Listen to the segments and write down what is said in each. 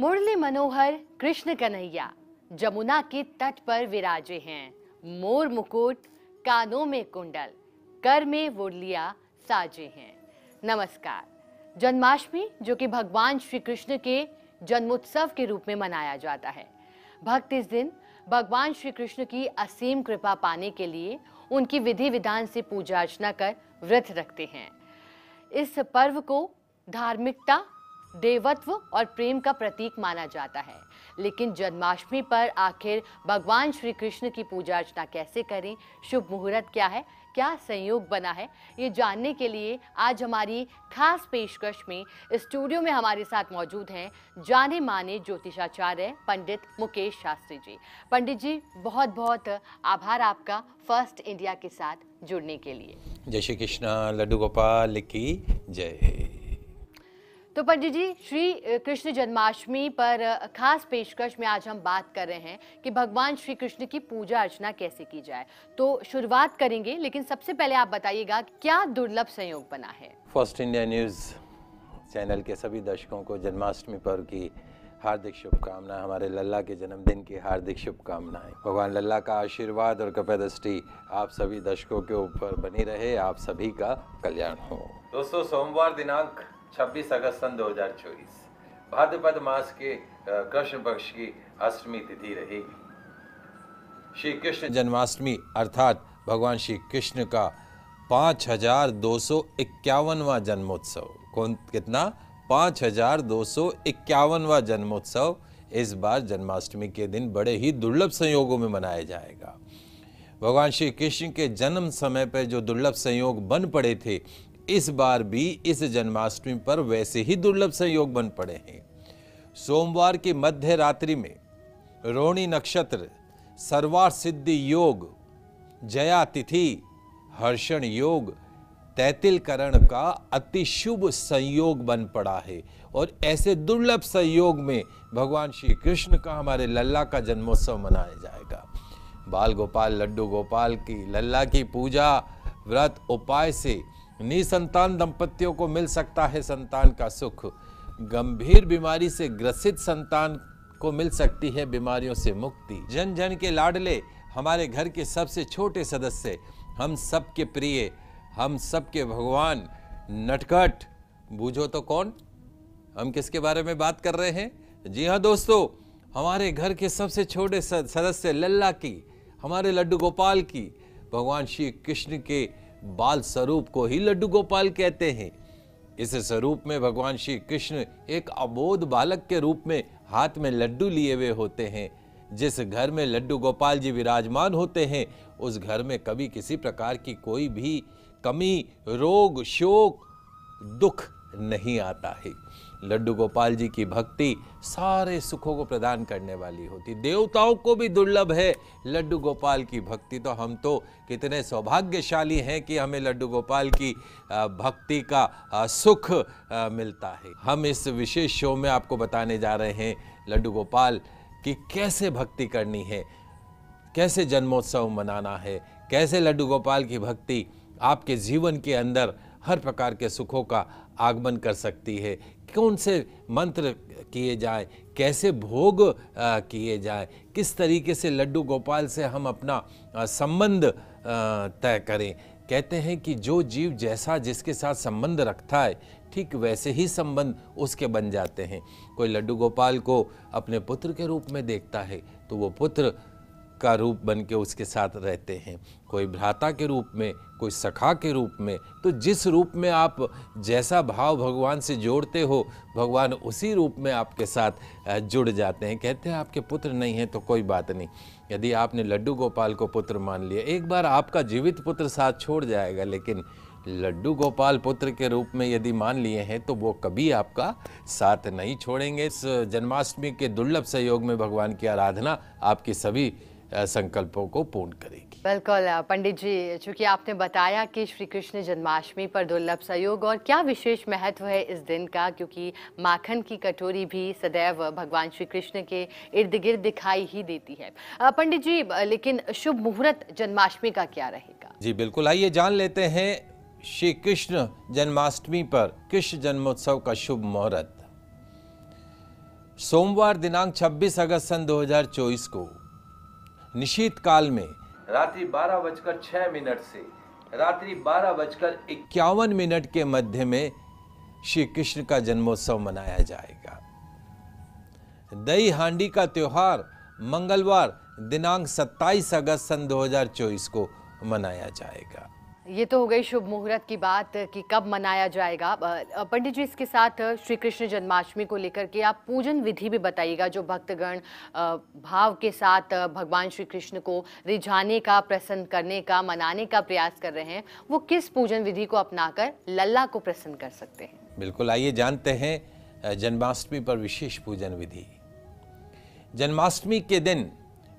मुरली मनोहर कृष्ण कन्हैया जमुना के तट पर विराजे हैं मोर मुकुट कानों में कुंडल कर में वुरलिया साजे हैं नमस्कार जन्माष्टमी जो कि भगवान श्री कृष्ण के जन्मोत्सव के रूप में मनाया जाता है भक्त इस दिन भगवान श्री कृष्ण की असीम कृपा पाने के लिए उनकी विधि विधान से पूजा अर्चना कर व्रत रखते हैं इस पर्व को धार्मिकता देवत्व और प्रेम का प्रतीक माना जाता है लेकिन जन्माष्टमी पर आखिर भगवान श्री कृष्ण की पूजा अर्चना कैसे करें शुभ मुहूर्त क्या है क्या संयोग बना है ये जानने के लिए आज हमारी खास पेशकश में स्टूडियो में हमारे साथ मौजूद हैं जाने माने ज्योतिषाचार्य पंडित मुकेश शास्त्री जी पंडित जी बहुत बहुत आभार आपका फर्स्ट इंडिया के साथ जुड़ने के लिए जय श्री कृष्णा लड्डू गोपाल की जय तो पंडित जी श्री कृष्ण जन्माष्टमी पर खास पेशकश में आज हम बात कर रहे हैं कि भगवान श्री कृष्ण की पूजा अर्चना कैसे की जाए तो शुरुआत करेंगे लेकिन सबसे पहले आप बताइएगा क्या दुर्लभ संयोग बना है फर्स्ट इंडिया न्यूज़ चैनल के सभी दर्शकों को जन्माष्टमी पर्व की हार्दिक शुभकामनाएं हमारे लल्ला के जन्मदिन की हार्दिक शुभकामनाएं भगवान लल्ला का आशीर्वाद और दृष्टि आप सभी दर्शकों के ऊपर बनी रहे आप सभी का कल्याण हो दोस्तों सोमवार दिनांक 26 अगस्त सन 2024 भाद्रपद मास के कृष्ण पक्ष की अष्टमी तिथि रहेगी श्री कृष्ण जन्माष्टमी अर्थात भगवान श्री कृष्ण का पाँच हजार दो सौ इक्यावनवा जन्मोत्सव कौन कितना पाँच हजार दो सौ इक्यावनवा जन्मोत्सव इस बार जन्माष्टमी के दिन बड़े ही दुर्लभ संयोगों में मनाया जाएगा भगवान श्री कृष्ण के जन्म समय पर जो दुर्लभ संयोग बन पड़े थे इस बार भी इस जन्माष्टमी पर वैसे ही दुर्लभ संयोग बन पड़े हैं सोमवार की मध्य रात्रि में रोहिणी नक्षत्र सर्वार सिद्धि योग जया तिथि हर्षण योग तैतिलकरण का अति शुभ संयोग बन पड़ा है और ऐसे दुर्लभ संयोग में भगवान श्री कृष्ण का हमारे लल्ला का जन्मोत्सव मनाया जाएगा बाल गोपाल लड्डू गोपाल की लल्ला की पूजा व्रत उपाय से निसंतान दंपतियों को मिल सकता है संतान का सुख गंभीर बीमारी से ग्रसित संतान को मिल सकती है बीमारियों से मुक्ति जन जन के लाडले हमारे घर के सबसे छोटे सदस्य हम सबके प्रिय हम सबके भगवान नटखट बूझो तो कौन हम किसके बारे में बात कर रहे हैं जी हाँ दोस्तों हमारे घर के सबसे छोटे सदस्य लल्ला की हमारे लड्डू गोपाल की भगवान श्री कृष्ण के बाल स्वरूप को ही लड्डू गोपाल कहते हैं इस स्वरूप में भगवान श्री कृष्ण एक अबोध बालक के रूप में हाथ में लड्डू लिए हुए होते हैं जिस घर में लड्डू गोपाल जी विराजमान होते हैं उस घर में कभी किसी प्रकार की कोई भी कमी रोग शोक दुख नहीं आता है लड्डू गोपाल जी की भक्ति सारे सुखों को प्रदान करने वाली होती देवताओं को भी दुर्लभ है लड्डू गोपाल की भक्ति तो हम तो कितने सौभाग्यशाली हैं कि हमें लड्डू गोपाल की भक्ति का सुख मिलता है हम इस विशेष शो में आपको बताने जा रहे हैं लड्डू गोपाल की कैसे भक्ति करनी है कैसे जन्मोत्सव मनाना है कैसे लड्डू गोपाल की भक्ति आपके जीवन के अंदर हर प्रकार के सुखों का आगमन कर सकती है कौन से मंत्र किए जाए कैसे भोग किए जाए किस तरीके से लड्डू गोपाल से हम अपना संबंध तय करें कहते हैं कि जो जीव जैसा जिसके साथ संबंध रखता है ठीक वैसे ही संबंध उसके बन जाते हैं कोई लड्डू गोपाल को अपने पुत्र के रूप में देखता है तो वो पुत्र का रूप बन के उसके साथ रहते हैं कोई भ्राता के रूप में कोई सखा के रूप में तो जिस रूप में आप जैसा भाव भगवान से जोड़ते हो भगवान उसी रूप में आपके साथ जुड़ जाते हैं कहते हैं आपके पुत्र नहीं हैं तो कोई बात नहीं यदि आपने लड्डू गोपाल को पुत्र मान लिया एक बार आपका जीवित पुत्र साथ छोड़ जाएगा लेकिन लड्डू गोपाल पुत्र के रूप में यदि मान लिए हैं तो वो कभी आपका साथ नहीं छोड़ेंगे इस जन्माष्टमी के दुर्लभ सहयोग में भगवान की आराधना आपकी सभी संकल्पों को पूर्ण करेगी बिल्कुल पंडित जी चूंकि आपने बताया कि श्री कृष्ण जन्माष्टमी पर दुर्लभ सहयोग और क्या विशेष महत्व है इस दिन का क्योंकि माखन की कटोरी भी सदैव भगवान श्री कृष्ण के इर्द गिर्द दिखाई ही देती है पंडित जी लेकिन शुभ मुहूर्त जन्माष्टमी का क्या रहेगा जी बिल्कुल आइए जान लेते हैं श्री कृष्ण जन्माष्टमी पर कृष्ण जन्मोत्सव का शुभ मुहूर्त सोमवार दिनांक 26 अगस्त सन 2024 को निशीत काल में रात्रि बारह बजकर छह मिनट से रात्रि बारह बजकर इक्यावन मिनट के मध्य में श्री कृष्ण का जन्मोत्सव मनाया जाएगा दही हांडी का त्यौहार मंगलवार दिनांक 27 अगस्त सन 2024 को मनाया जाएगा ये तो हो गई शुभ मुहूर्त की बात कि कब मनाया जाएगा पंडित जी इसके साथ श्री कृष्ण जन्माष्टमी को लेकर के आप पूजन विधि भी बताइएगा जो भक्तगण भाव के साथ भगवान श्री कृष्ण को रिझाने का प्रसन्न करने का मनाने का प्रयास कर रहे हैं वो किस पूजन विधि को अपनाकर लल्ला को प्रसन्न कर सकते हैं बिल्कुल आइए जानते हैं जन्माष्टमी पर विशेष पूजन विधि जन्माष्टमी के दिन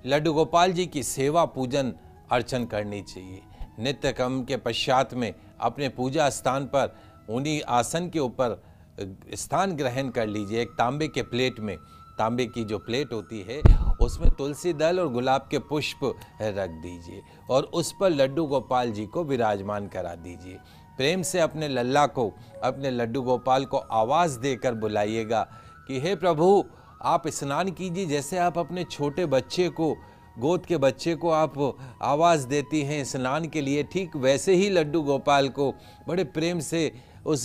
लड्डू गोपाल जी की सेवा पूजन अर्चन करनी चाहिए नित्य कर्म के पश्चात में अपने पूजा स्थान पर उन्हीं आसन के ऊपर स्थान ग्रहण कर लीजिए एक तांबे के प्लेट में तांबे की जो प्लेट होती है उसमें तुलसी दल और गुलाब के पुष्प रख दीजिए और उस पर लड्डू गोपाल जी को विराजमान करा दीजिए प्रेम से अपने लल्ला को अपने लड्डू गोपाल को आवाज़ देकर बुलाइएगा कि हे प्रभु आप स्नान कीजिए जैसे आप अपने छोटे बच्चे को गोद के बच्चे को आप आवाज़ देती हैं स्नान के लिए ठीक वैसे ही लड्डू गोपाल को बड़े प्रेम से उस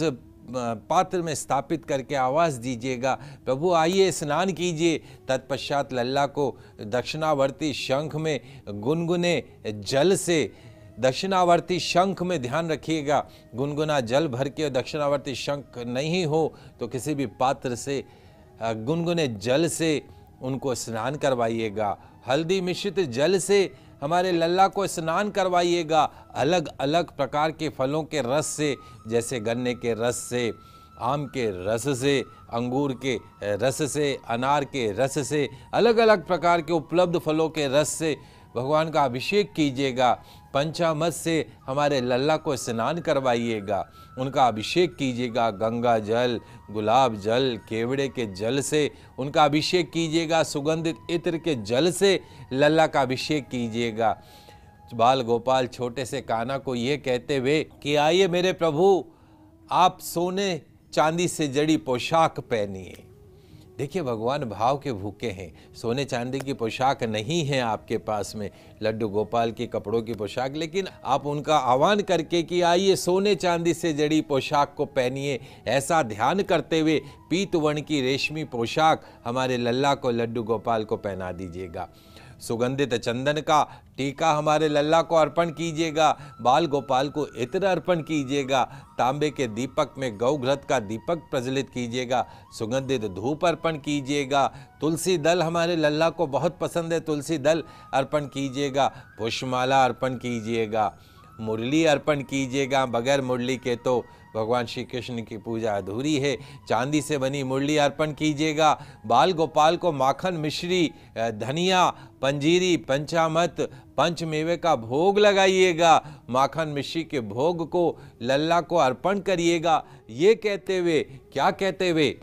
पात्र में स्थापित करके आवाज़ दीजिएगा प्रभु आइए स्नान कीजिए तत्पश्चात लल्ला को दक्षिणावर्ती शंख में गुनगुने जल से दक्षिणावर्ती शंख में ध्यान रखिएगा गुनगुना जल भर के दक्षिणावर्ती शंख नहीं हो तो किसी भी पात्र से गुनगुने जल से उनको स्नान करवाइएगा हल्दी मिश्रित जल से हमारे लल्ला को स्नान करवाइएगा अलग अलग प्रकार के फलों के रस से जैसे गन्ने के रस से आम के रस से अंगूर के रस से अनार के रस से अलग अलग प्रकार के उपलब्ध फलों के रस से भगवान का अभिषेक कीजिएगा पंचामत से हमारे लल्ला को स्नान करवाइएगा उनका अभिषेक कीजिएगा गंगा जल गुलाब जल केवड़े के जल से उनका अभिषेक कीजिएगा सुगंधित इत्र के जल से लल्ला का अभिषेक कीजिएगा बाल गोपाल छोटे से काना को ये कहते हुए कि आइए मेरे प्रभु आप सोने चांदी से जड़ी पोशाक पहनिए देखिए भगवान भाव के भूखे हैं सोने चांदी की पोशाक नहीं है आपके पास में लड्डू गोपाल के कपड़ों की पोशाक लेकिन आप उनका आह्वान करके कि आइए सोने चांदी से जड़ी पोशाक को पहनिए ऐसा ध्यान करते हुए पीतवण की रेशमी पोशाक हमारे लल्ला को लड्डू गोपाल को पहना दीजिएगा सुगंधित चंदन का टीका हमारे लल्ला को अर्पण कीजिएगा बाल गोपाल को इत्र अर्पण कीजिएगा तांबे के दीपक में घृत का दीपक प्रज्वलित कीजिएगा सुगंधित धूप अर्पण कीजिएगा तुलसी दल हमारे लल्ला को बहुत पसंद है तुलसी दल अर्पण कीजिएगा पुष्पमाला अर्पण कीजिएगा मुरली अर्पण कीजिएगा बगैर मुरली के तो भगवान श्री कृष्ण की पूजा अधूरी है चांदी से बनी मुरली अर्पण कीजिएगा बाल गोपाल को माखन मिश्री धनिया पंजीरी पंचामत पंचमेवे का भोग लगाइएगा माखन मिश्री के भोग को लल्ला को अर्पण करिएगा ये कहते हुए क्या कहते हुए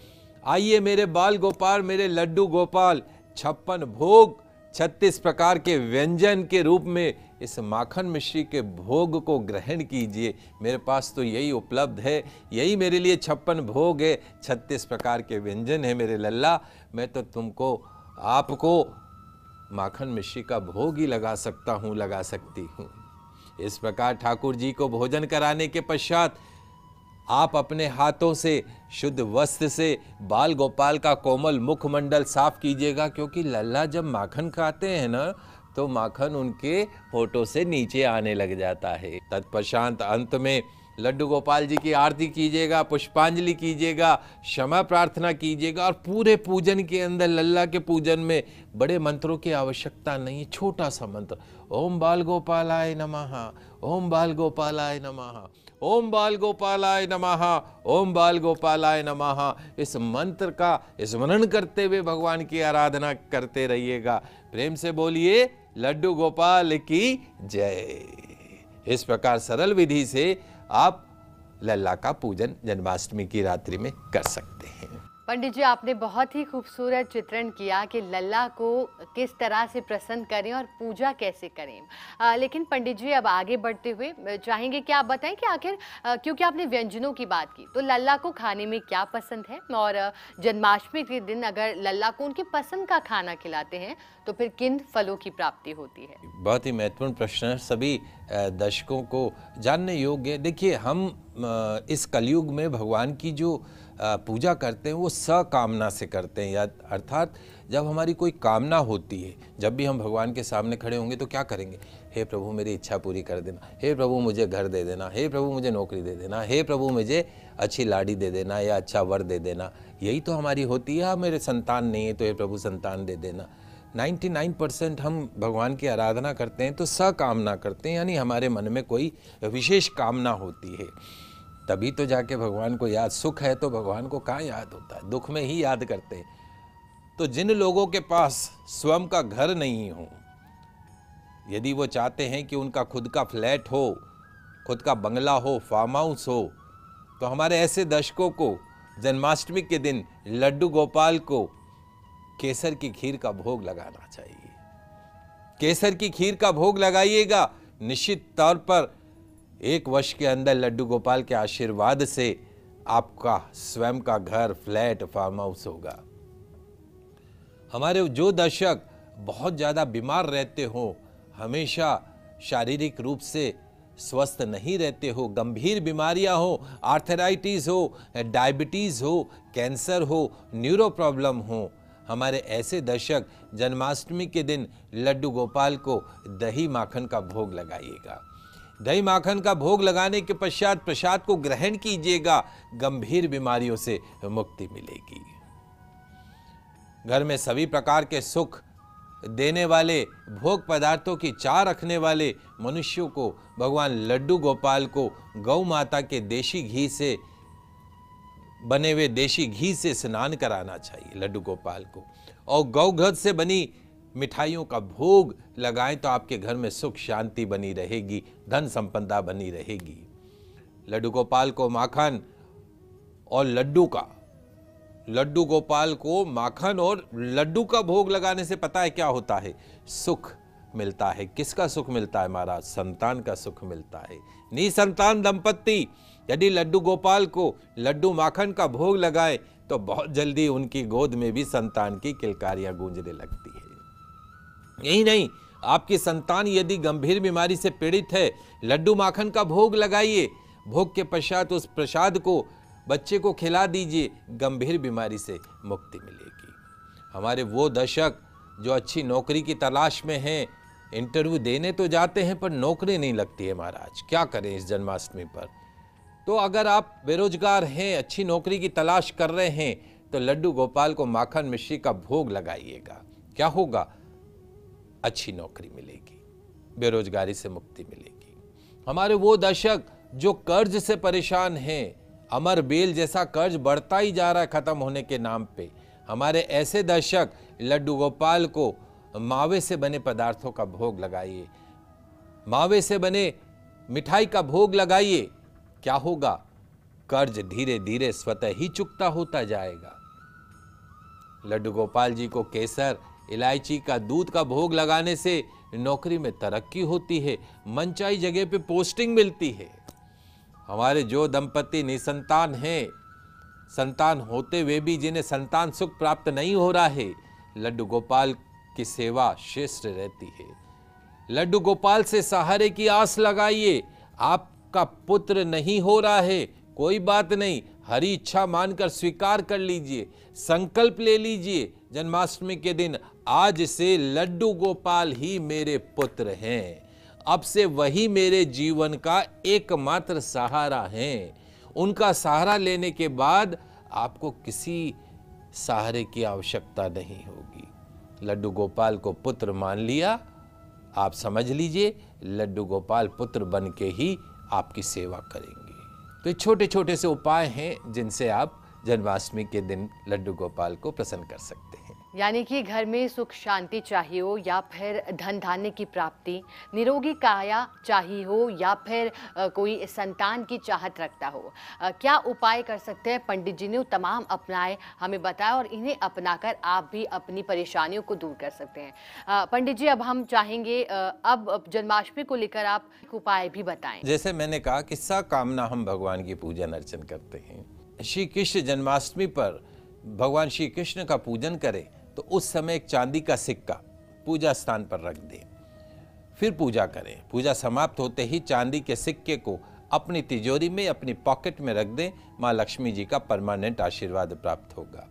आइए मेरे बाल गोपाल मेरे लड्डू गोपाल छप्पन भोग छत्तीस प्रकार के व्यंजन के रूप में इस माखन मिश्री के भोग को ग्रहण कीजिए मेरे पास तो यही उपलब्ध है यही मेरे लिए छप्पन भोग है छत्तीस प्रकार के व्यंजन है मेरे लल्ला मैं तो तुमको आपको माखन मिश्री का भोग ही लगा सकता हूँ लगा सकती हूँ इस प्रकार ठाकुर जी को भोजन कराने के पश्चात आप अपने हाथों से शुद्ध वस्त्र से बाल गोपाल का कोमल मुखमंडल साफ कीजिएगा क्योंकि लल्ला जब माखन खाते हैं ना तो माखन उनके होठों से नीचे आने लग जाता है तत्पश्चात अंत में लड्डू गोपाल जी की आरती कीजिएगा पुष्पांजलि कीजिएगा क्षमा प्रार्थना कीजिएगा और पूरे पूजन के अंदर लल्ला के पूजन में बड़े मंत्रों की आवश्यकता नहीं है छोटा सा मंत्र ओम बाल गोपालाय नमः ओम बाल गोपालाय नमः ओम बाल गोपालाय नमः ओम बाल गोपालाय नमः इस मंत्र का स्मरण करते हुए भगवान की आराधना करते रहिएगा प्रेम से बोलिए लड्डू गोपाल की जय इस प्रकार सरल विधि से आप लल्ला का पूजन जन्माष्टमी की रात्रि में कर सकते हैं पंडित जी आपने बहुत ही खूबसूरत चित्रण किया कि लल्ला को किस तरह से प्रसन्न करें और पूजा कैसे करें आ, लेकिन पंडित जी अब आगे बढ़ते हुए चाहेंगे कि आप बताएं कि आखिर क्योंकि आपने व्यंजनों की बात की तो लल्ला को खाने में क्या पसंद है और जन्माष्टमी के दिन अगर लल्ला को उनकी पसंद का खाना खिलाते हैं तो फिर किन फलों की प्राप्ति होती है बहुत ही महत्वपूर्ण प्रश्न है सभी दर्शकों को जानने योग्य देखिए हम इस कलयुग में भगवान की जो पूजा करते हैं वो सकामना से करते हैं या अर्थात जब हमारी कोई कामना होती है जब भी हम भगवान के सामने खड़े होंगे तो क्या करेंगे हे प्रभु मेरी इच्छा पूरी कर देना हे प्रभु मुझे घर दे देना हे प्रभु मुझे नौकरी दे देना हे प्रभु मुझे अच्छी लाड़ी दे देना या अच्छा वर दे देना यही तो हमारी होती है हाँ, मेरे संतान नहीं है तो हे प्रभु संतान दे देना 99 परसेंट हम भगवान की आराधना करते हैं तो सकामना करते हैं यानी हमारे मन में कोई विशेष कामना होती है तभी तो जाके भगवान को याद सुख है तो भगवान को कहाँ याद होता है दुख में ही याद करते हैं तो जिन लोगों के पास स्वयं का घर नहीं हो यदि वो चाहते हैं कि उनका खुद का फ्लैट हो खुद का बंगला हो फार्म हाउस हो तो हमारे ऐसे दर्शकों को जन्माष्टमी के दिन लड्डू गोपाल को केसर की खीर का भोग लगाना चाहिए केसर की खीर का भोग लगाइएगा निश्चित तौर पर एक वर्ष के अंदर लड्डू गोपाल के आशीर्वाद से आपका स्वयं का घर फ्लैट फार्म हाउस होगा हमारे जो दर्शक बहुत ज़्यादा बीमार रहते हो हमेशा शारीरिक रूप से स्वस्थ नहीं रहते हो गंभीर बीमारियां हो आर्थराइटिस हो डायबिटीज़ हो कैंसर हो न्यूरो प्रॉब्लम हो हमारे ऐसे दर्शक जन्माष्टमी के दिन लड्डू गोपाल को दही माखन का भोग लगाइएगा दही माखन का भोग लगाने के पश्चात प्रसाद को ग्रहण कीजिएगा गंभीर बीमारियों से मुक्ति मिलेगी घर में सभी प्रकार के सुख देने वाले भोग पदार्थों की चा रखने वाले मनुष्यों को भगवान लड्डू गोपाल को गौ माता के देशी घी से बने हुए देशी घी से स्नान कराना चाहिए लड्डू गोपाल को और गौघत से बनी मिठाइयों का भोग लगाएं तो आपके घर में सुख शांति बनी रहेगी धन संपदा बनी रहेगी लड्डू गोपाल को माखन और लड्डू का लड्डू गोपाल को माखन और लड्डू का भोग लगाने से पता है क्या होता है सुख मिलता है किसका सुख मिलता है महाराज संतान का सुख मिलता है नी संतान दंपत्ति यदि लड्डू गोपाल को लड्डू माखन का भोग लगाए तो बहुत जल्दी उनकी गोद में भी संतान की किलकारियां गूंजने लगती यही नहीं आपकी संतान यदि गंभीर बीमारी से पीड़ित है लड्डू माखन का भोग लगाइए भोग के पश्चात उस प्रसाद को बच्चे को खिला दीजिए गंभीर बीमारी से मुक्ति मिलेगी हमारे वो दशक जो अच्छी नौकरी की तलाश में हैं इंटरव्यू देने तो जाते हैं पर नौकरी नहीं लगती है महाराज क्या करें इस जन्माष्टमी पर तो अगर आप बेरोजगार हैं अच्छी नौकरी की तलाश कर रहे हैं तो लड्डू गोपाल को माखन मिश्री का भोग लगाइएगा क्या होगा अच्छी नौकरी मिलेगी बेरोजगारी से मुक्ति मिलेगी हमारे वो दशक जो कर्ज से परेशान हैं अमर बेल जैसा कर्ज बढ़ता ही जा रहा है ख़त्म होने के नाम पे हमारे ऐसे दर्शक लड्डू गोपाल को मावे से बने पदार्थों का भोग लगाइए मावे से बने मिठाई का भोग लगाइए क्या होगा कर्ज धीरे धीरे स्वतः ही चुकता होता जाएगा लड्डू गोपाल जी को केसर इलायची का दूध का भोग लगाने से नौकरी में तरक्की होती है मनचाही जगह पे पोस्टिंग मिलती है हमारे जो दंपति निसंतान हैं संतान होते हुए भी जिन्हें संतान सुख प्राप्त नहीं हो रहा है लड्डू गोपाल की सेवा श्रेष्ठ रहती है लड्डू गोपाल से सहारे की आस लगाइए आपका पुत्र नहीं हो रहा है कोई बात नहीं हरी इच्छा मानकर स्वीकार कर लीजिए संकल्प ले लीजिए जन्माष्टमी के दिन आज से लड्डू गोपाल ही मेरे पुत्र हैं अब से वही मेरे जीवन का एकमात्र सहारा हैं उनका सहारा लेने के बाद आपको किसी सहारे की आवश्यकता नहीं होगी लड्डू गोपाल को पुत्र मान लिया आप समझ लीजिए लड्डू गोपाल पुत्र बन के ही आपकी सेवा करेंगे तो ये छोटे छोटे से उपाय हैं जिनसे आप जन्माष्टमी के दिन लड्डू गोपाल को प्रसन्न कर सकते हैं यानी कि घर में सुख शांति चाहिए हो या फिर धन धान्य की प्राप्ति निरोगी काया चाहिए हो या फिर कोई संतान की चाहत रखता हो क्या उपाय कर सकते हैं पंडित जी ने तमाम अपनाए हमें बताया और इन्हें अपनाकर आप भी अपनी परेशानियों को दूर कर सकते हैं पंडित जी अब हम चाहेंगे अब जन्माष्टमी को लेकर आप उपाय भी बताएं जैसे मैंने कहा कि कामना हम भगवान की पूजन अर्चन करते हैं श्री कृष्ण जन्माष्टमी पर भगवान श्री कृष्ण का पूजन करें तो उस समय एक चांदी का सिक्का पूजा स्थान पर रख दें फिर पूजा करें पूजा समाप्त होते ही चांदी के सिक्के को अपनी तिजोरी में अपनी पॉकेट में रख दें माँ लक्ष्मी जी का परमानेंट आशीर्वाद प्राप्त होगा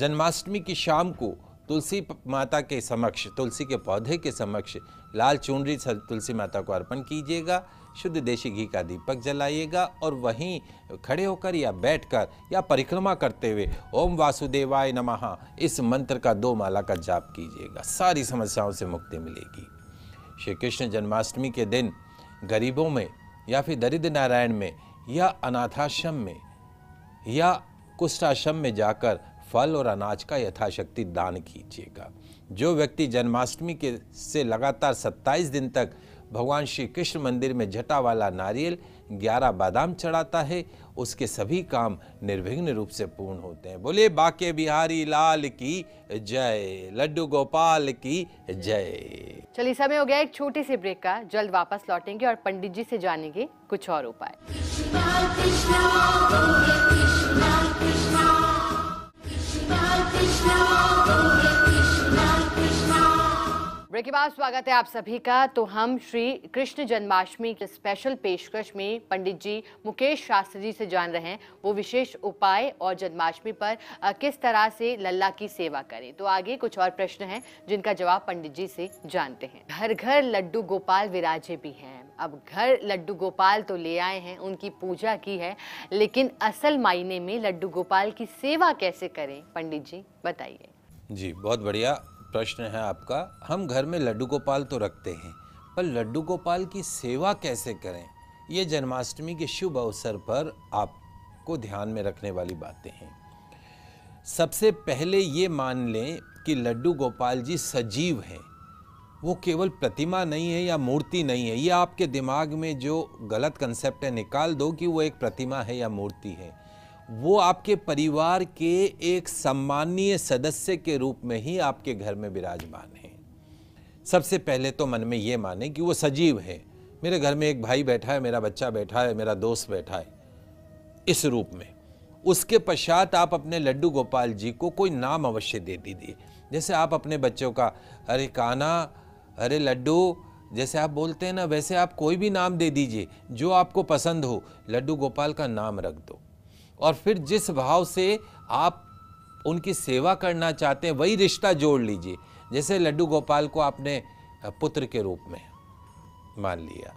जन्माष्टमी की शाम को तुलसी माता के समक्ष तुलसी के पौधे के समक्ष लाल चुनरी तुलसी माता को अर्पण कीजिएगा शुद्ध देशी घी का दीपक जलाइएगा और वहीं खड़े होकर या बैठकर या परिक्रमा करते हुए ओम वासुदेवाय नमः इस मंत्र का दो माला का जाप कीजिएगा सारी समस्याओं से मुक्ति मिलेगी श्री कृष्ण जन्माष्टमी के दिन गरीबों में या फिर दरिद्र नारायण में या अनाथाश्रम में या कुष्ठाश्रम में जाकर फल और अनाज का यथाशक्ति दान कीजिएगा जो व्यक्ति जन्माष्टमी के से लगातार 27 दिन तक भगवान श्री कृष्ण मंदिर में जटा वाला नारियल ग्यारह बादाम चढ़ाता है उसके सभी काम निर्विघ्न रूप से पूर्ण होते हैं बोले बाके बिहारी लाल की जय लड्डू गोपाल की जय चलिए समय हो गया एक छोटे से ब्रेक का जल्द वापस लौटेंगे और पंडित जी से जानेंगे कुछ और उपाय कृष्णा खबरें के बाद स्वागत है आप सभी का तो हम श्री कृष्ण जन्माष्टमी के स्पेशल पेशकश में पंडित जी मुकेश शास्त्री जी से जान रहे हैं वो विशेष उपाय और जन्माष्टमी पर किस तरह से लल्ला की सेवा करें तो आगे कुछ और प्रश्न हैं जिनका जवाब पंडित जी से जानते हैं घर घर लड्डू गोपाल विराजे भी हैं अब घर लड्डू गोपाल तो ले आए हैं उनकी पूजा की है लेकिन असल मायने में लड्डू गोपाल की सेवा कैसे करें पंडित जी बताइए जी बहुत बढ़िया प्रश्न है आपका हम घर में लड्डू गोपाल तो रखते हैं पर लड्डू गोपाल की सेवा कैसे करें ये जन्माष्टमी के शुभ अवसर पर आपको ध्यान में रखने वाली बातें हैं सबसे पहले ये मान लें कि लड्डू गोपाल जी सजीव हैं वो केवल प्रतिमा नहीं है या मूर्ति नहीं है ये आपके दिमाग में जो गलत कंसेप्ट है निकाल दो कि वो एक प्रतिमा है या मूर्ति है वो आपके परिवार के एक सम्मानीय सदस्य के रूप में ही आपके घर में विराजमान है सबसे पहले तो मन में ये माने कि वो सजीव है मेरे घर में एक भाई बैठा है मेरा बच्चा बैठा है मेरा दोस्त बैठा है इस रूप में उसके पश्चात आप अपने लड्डू गोपाल जी को कोई नाम अवश्य दे दीजिए जैसे आप अपने बच्चों का अरे काना अरे लड्डू जैसे आप बोलते हैं ना वैसे आप कोई भी नाम दे दीजिए जो आपको पसंद हो लड्डू गोपाल का नाम रख दो और फिर जिस भाव से आप उनकी सेवा करना चाहते हैं वही रिश्ता जोड़ लीजिए जैसे लड्डू गोपाल को आपने पुत्र के रूप में मान लिया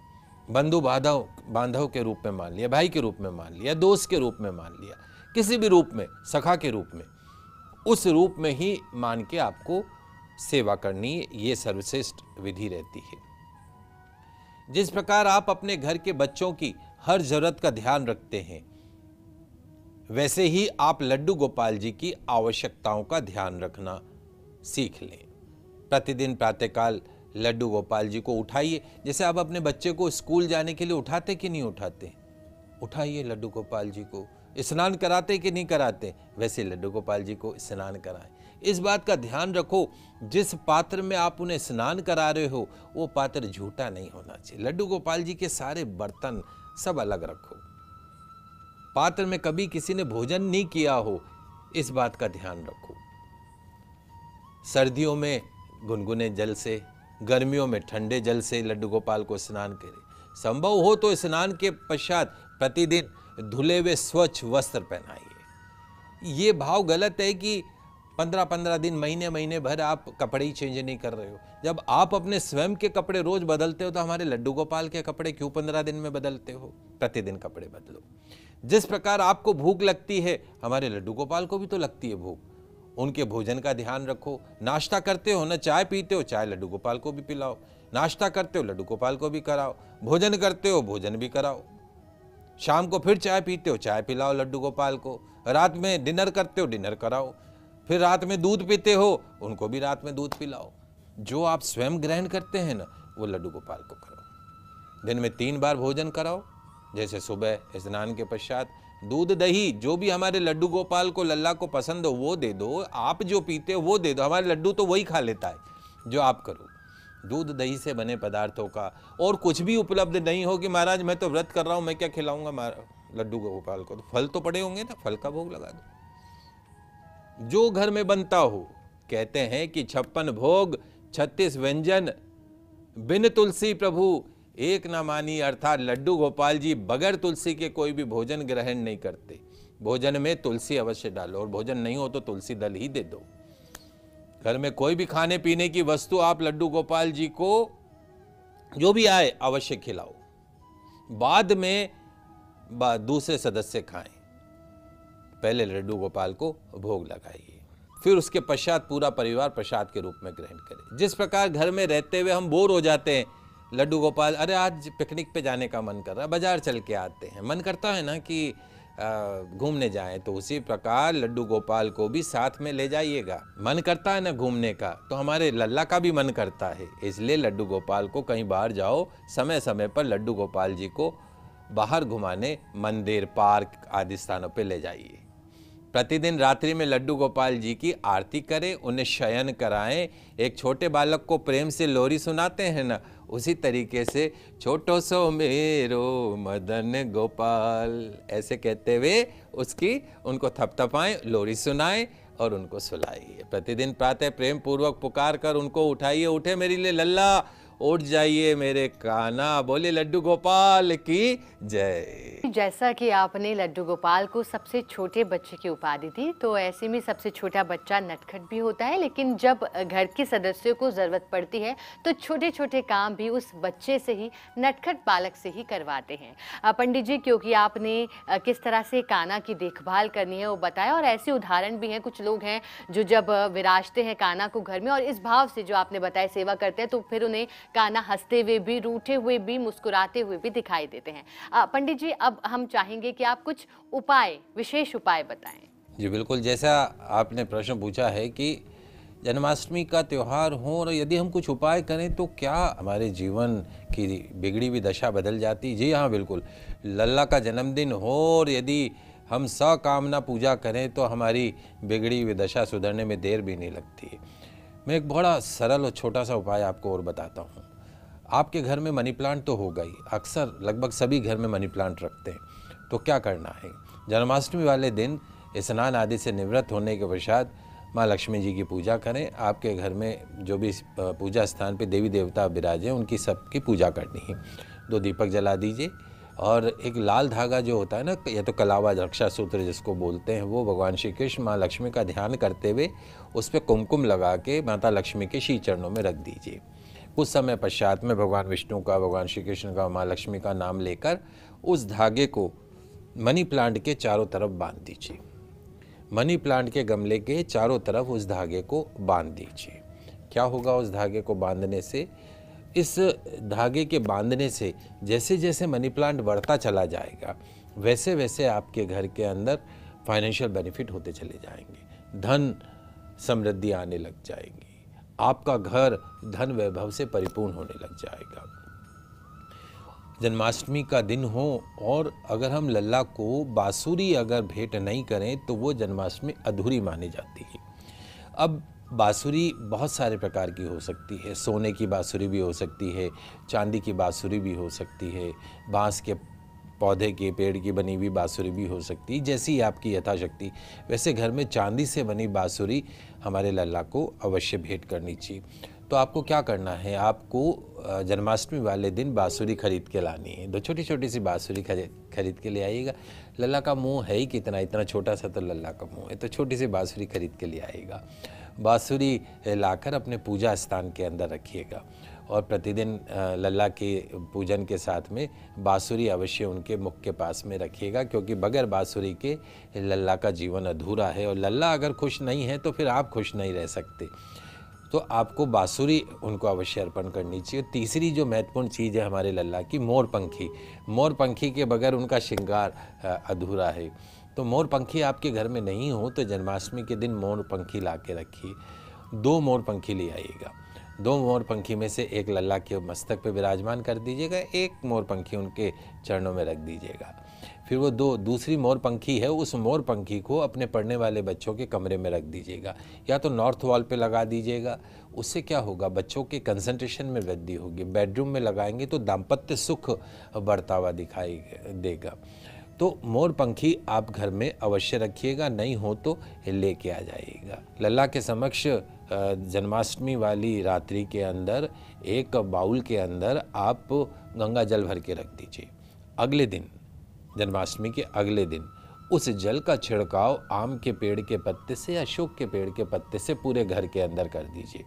बंधु बांधव बांधव के रूप में मान लिया भाई के रूप में मान लिया दोस्त के रूप में मान लिया किसी भी रूप में सखा के रूप में उस रूप में ही मान के आपको सेवा करनी ये सर्वश्रेष्ठ विधि रहती है जिस प्रकार आप अपने घर के बच्चों की हर जरूरत का ध्यान रखते हैं वैसे ही आप लड्डू गोपाल जी की आवश्यकताओं का ध्यान रखना सीख लें प्रतिदिन प्रातःकाल लड्डू गोपाल जी को उठाइए जैसे आप अपने बच्चे को स्कूल जाने के लिए उठाते कि नहीं उठाते उठाइए लड्डू गोपाल जी को स्नान कराते कि नहीं कराते वैसे लड्डू गोपाल जी को स्नान कराएं इस बात का ध्यान रखो जिस पात्र में आप उन्हें स्नान करा रहे हो वो पात्र झूठा नहीं होना चाहिए लड्डू गोपाल जी के सारे बर्तन सब अलग रखो पात्र में कभी किसी ने भोजन नहीं किया हो इस बात का ध्यान रखो सर्दियों में गुनगुने जल से गर्मियों में ठंडे जल से लड्डू गोपाल को स्नान करें संभव हो तो स्नान के पश्चात प्रतिदिन धुले हुए स्वच्छ वस्त्र पहनाइए ये भाव गलत है कि पंद्रह पंद्रह दिन महीने महीने भर आप कपड़े ही चेंज नहीं कर रहे हो जब आप अपने स्वयं के कपड़े रोज बदलते हो तो हमारे लड्डू गोपाल के कपड़े क्यों पंद्रह दिन में बदलते हो प्रतिदिन कपड़े बदलो जिस प्रकार आपको भूख लगती है हमारे लड्डू गोपाल को भी तो लगती है भूख उनके भोजन का ध्यान रखो नाश्ता करते हो ना चाय पीते हो चाय लड्डू गोपाल को भी पिलाओ नाश्ता करते हो लड्डू गोपाल को भी कराओ भोजन करते हो भोजन भी कराओ शाम को फिर चाय पीते हो चाय पिलाओ लड्डू गोपाल को रात में डिनर करते हो डिनर कराओ फिर रात में दूध पीते हो उनको भी रात में दूध पिलाओ जो आप स्वयं ग्रहण करते हैं ना वो लड्डू गोपाल को कराओ दिन में तीन बार भोजन कराओ जैसे सुबह स्नान के पश्चात दूध दही जो भी हमारे लड्डू गोपाल को लल्ला को पसंद हो वो दे दो आप जो पीते हो वो दे दो हमारे लड्डू तो वही खा लेता है जो आप करो दूध दही से बने पदार्थों का और कुछ भी उपलब्ध नहीं हो कि महाराज मैं तो व्रत कर रहा हूँ मैं क्या खिलाऊंगा लड्डू गोपाल को तो फल तो पड़े होंगे ना फल का भोग लगा दो जो घर में बनता हो कहते हैं कि छप्पन भोग छत्तीस व्यंजन बिन तुलसी प्रभु एक ना मानी अर्थात लड्डू गोपाल जी बगैर तुलसी के कोई भी भोजन ग्रहण नहीं करते भोजन में तुलसी अवश्य डालो और भोजन नहीं हो तो तुलसी दल ही दे दो घर में कोई भी खाने पीने की वस्तु आप लड्डू गोपाल जी को जो भी आए अवश्य खिलाओ बाद में बा दूसरे सदस्य खाएं पहले लड्डू गोपाल को भोग लगाइए फिर उसके पश्चात पूरा परिवार प्रसाद के रूप में ग्रहण करे जिस प्रकार घर में रहते हुए हम बोर हो जाते हैं लड्डू गोपाल अरे आज पिकनिक पे जाने का मन कर रहा है बाजार चल के आते हैं मन करता है ना कि घूमने जाएं तो उसी प्रकार लड्डू गोपाल को भी साथ में ले जाइएगा मन करता है ना घूमने का तो हमारे लल्ला का भी मन करता है इसलिए लड्डू गोपाल को कहीं बाहर जाओ समय समय पर लड्डू गोपाल जी को बाहर घुमाने मंदिर पार्क आदि स्थानों पर ले जाइए प्रतिदिन रात्रि में लड्डू गोपाल जी की आरती करें उन्हें शयन कराएं एक छोटे बालक को प्रेम से लोरी सुनाते हैं ना उसी तरीके से छोटो सो मेरो मदन गोपाल ऐसे कहते हुए उसकी उनको थपथपाएं लोरी सुनाएं और उनको सुलाइए प्रतिदिन प्रातः प्रेम पूर्वक पुकार कर उनको उठाइए उठे मेरे लिए लल्ला उठ जाइए मेरे काना बोले लड्डू गोपाल की जय जैसा कि आपने लड्डू गोपाल को सबसे छोटे बच्चे की उपाधि दी तो ऐसे में सबसे छोटा बच्चा नटखट भी होता है लेकिन जब घर के सदस्यों को ज़रूरत पड़ती है तो छोटे छोटे काम भी उस बच्चे से ही नटखट बालक से ही करवाते हैं पंडित जी क्योंकि आपने किस तरह से काना की देखभाल करनी है वो बताया और ऐसे उदाहरण भी हैं कुछ लोग हैं जो जब विराजते हैं काना को घर में और इस भाव से जो आपने बताया सेवा करते हैं तो फिर उन्हें काना हंसते हुए भी रूठे हुए भी मुस्कुराते हुए भी दिखाई देते हैं पंडित जी अब हम चाहेंगे कि आप कुछ उपाय विशेष उपाय बताएं जी बिल्कुल जैसा आपने प्रश्न पूछा है कि जन्माष्टमी का त्यौहार हो और यदि हम कुछ उपाय करें तो क्या हमारे जीवन की बिगड़ी हुई दशा बदल जाती जी हाँ बिल्कुल लल्ला का जन्मदिन हो और यदि हम सकामना पूजा करें तो हमारी बिगड़ी हुई दशा सुधरने में देर भी नहीं लगती है मैं एक बड़ा सरल और छोटा सा उपाय आपको और बताता हूँ आपके घर में मनी प्लांट तो होगा ही अक्सर लगभग सभी घर में मनी प्लांट रखते हैं तो क्या करना है जन्माष्टमी वाले दिन स्नान आदि से निवृत्त होने के पश्चात माँ लक्ष्मी जी की पूजा करें आपके घर में जो भी पूजा स्थान पे देवी देवता विराजे हैं उनकी सबकी पूजा करनी है दो दीपक जला दीजिए और एक लाल धागा जो होता है ना या तो कलावा रक्षा सूत्र जिसको बोलते हैं वो भगवान श्री कृष्ण माँ लक्ष्मी का ध्यान करते हुए उस पर कुमकुम लगा के माता लक्ष्मी के श्री चरणों में रख दीजिए कुछ समय पश्चात में भगवान विष्णु का भगवान श्री कृष्ण का माँ लक्ष्मी का नाम लेकर उस धागे को मनी प्लांट के चारों तरफ बांध दीजिए मनी प्लांट के गमले के चारों तरफ उस धागे को बांध दीजिए क्या होगा उस धागे को बांधने से इस धागे के बांधने से जैसे जैसे मनी प्लांट बढ़ता चला जाएगा वैसे वैसे आपके घर के अंदर फाइनेंशियल बेनिफिट होते चले जाएंगे धन समृद्धि आने लग जाएगी आपका घर धन वैभव से परिपूर्ण होने लग जाएगा जन्माष्टमी का दिन हो और अगर हम लल्ला को बाँसुरी अगर भेंट नहीं करें तो वो जन्माष्टमी अधूरी मानी जाती है अब बाँसुरी बहुत सारे प्रकार की हो सकती है सोने की बाँसुरी भी हो सकती है चांदी की बाँसुरी भी हो सकती है बाँस के पौधे के पेड़ की बनी हुई बाँसुरी भी हो सकती है जैसी आपकी यथाशक्ति वैसे घर में चांदी से बनी बाँसुरी हमारे लल्ला को अवश्य भेंट करनी चाहिए तो आपको क्या करना है आपको जन्माष्टमी वाले दिन बाँसुरी खरीद के लानी है तो छोटी छोटी सी बाँसुरी खरीद खरीद के ले आइएगा लल्ला का मुंह है ही कितना इतना छोटा सा तो लल्ला का मुंह है तो छोटी सी बाँसुरी खरीद के ले आइएगा बाँसुरी लाकर अपने पूजा स्थान के अंदर रखिएगा और प्रतिदिन लल्ला के पूजन के साथ में बाँसुरी अवश्य उनके मुख के पास में रखिएगा क्योंकि बगैर बाँसुरी के लल्ला का जीवन अधूरा है और लल्ला अगर खुश नहीं है तो फिर आप खुश नहीं रह सकते तो आपको बाँसुरी उनको अवश्य अर्पण करनी चाहिए तीसरी जो महत्वपूर्ण चीज़ है हमारे लल्ला की मोर पंखी मोर पंखी के बगैर उनका श्रृंगार अधूरा है तो मोर पंखी आपके घर में नहीं हो तो जन्माष्टमी के दिन मोर पंखी ला के रखिए दो मोर पंखी ले आइएगा दो मोर पंखी में से एक लल्ला के मस्तक पे विराजमान कर दीजिएगा एक मोर पंखी उनके चरणों में रख दीजिएगा फिर वो दो दूसरी मोर पंखी है उस मोर पंखी को अपने पढ़ने वाले बच्चों के कमरे में रख दीजिएगा या तो नॉर्थ वॉल पे लगा दीजिएगा उससे क्या होगा बच्चों के कंसंट्रेशन में वृद्धि होगी बेडरूम में लगाएंगे तो दाम्पत्य सुख बढ़ता हुआ दिखाई देगा तो मोर पंखी आप घर में अवश्य रखिएगा नहीं हो तो लेके आ जाइएगा लल्ला के समक्ष जन्माष्टमी वाली रात्रि के अंदर एक बाउल के अंदर आप गंगा जल भर के रख दीजिए अगले दिन जन्माष्टमी के अगले दिन उस जल का छिड़काव आम के पेड़ के पत्ते से या अशोक के पेड़ के पत्ते से पूरे घर के अंदर कर दीजिए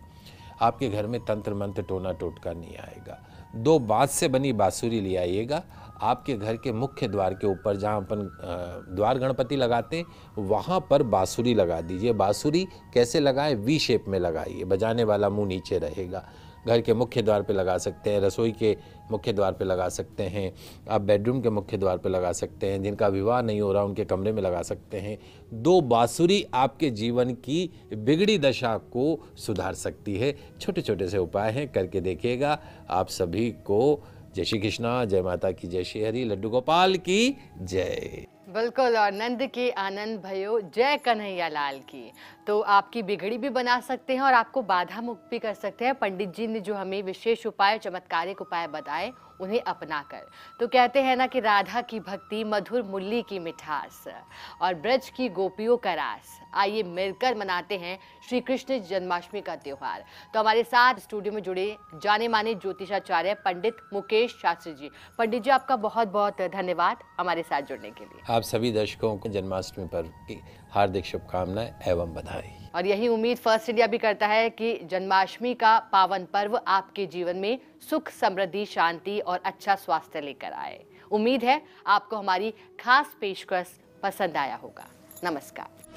आपके घर में तंत्र मंत्र टोना टोटका नहीं आएगा दो बाँस से बनी बाँसुरी ले आइएगा आपके घर के मुख्य द्वार के ऊपर जहाँ अपन द्वार गणपति लगाते वहाँ पर बाँसुरी लगा दीजिए बाँसुरी कैसे लगाए वी शेप में लगाइए बजाने वाला मुंह नीचे रहेगा घर के मुख्य द्वार पे लगा सकते हैं रसोई के मुख्य द्वार पे लगा सकते हैं आप बेडरूम के मुख्य द्वार पे लगा सकते हैं जिनका विवाह नहीं हो रहा उनके कमरे में लगा सकते हैं दो बाँसुरी आपके जीवन की बिगड़ी दशा को सुधार सकती है छोटे छोटे से उपाय हैं करके देखिएगा आप सभी को जय श्री कृष्णा जय माता की जय श्री हरी लड्डू गोपाल की जय बिल्कुल और नंद के आनंद भयो जय कन्हैया लाल की तो आपकी बिगड़ी भी बना सकते हैं और आपको बाधा मुक्त भी कर सकते हैं पंडित जी ने जो हमें विशेष उपाय चमत्कारिक उपाय बताए उन्हें अपनाकर तो कहते हैं ना कि राधा की भक्ति मधुर मुरली की मिठास और ब्रज की गोपियों का रास आइए मिलकर मनाते हैं श्री कृष्ण जन्माष्टमी का त्यौहार तो हमारे साथ स्टूडियो में जुड़े जाने माने ज्योतिषाचार्य पंडित मुकेश शास्त्री जी पंडित जी आपका बहुत बहुत धन्यवाद हमारे साथ जुड़ने के लिए आप सभी दर्शकों को जन्माष्टमी पर की हार्दिक शुभकामनाएं एवं बधाई और यही उम्मीद फर्स्ट इंडिया भी करता है कि जन्माष्टमी का पावन पर्व आपके जीवन में सुख समृद्धि शांति और अच्छा स्वास्थ्य लेकर आए उम्मीद है आपको हमारी खास पेशकश पसंद आया होगा नमस्कार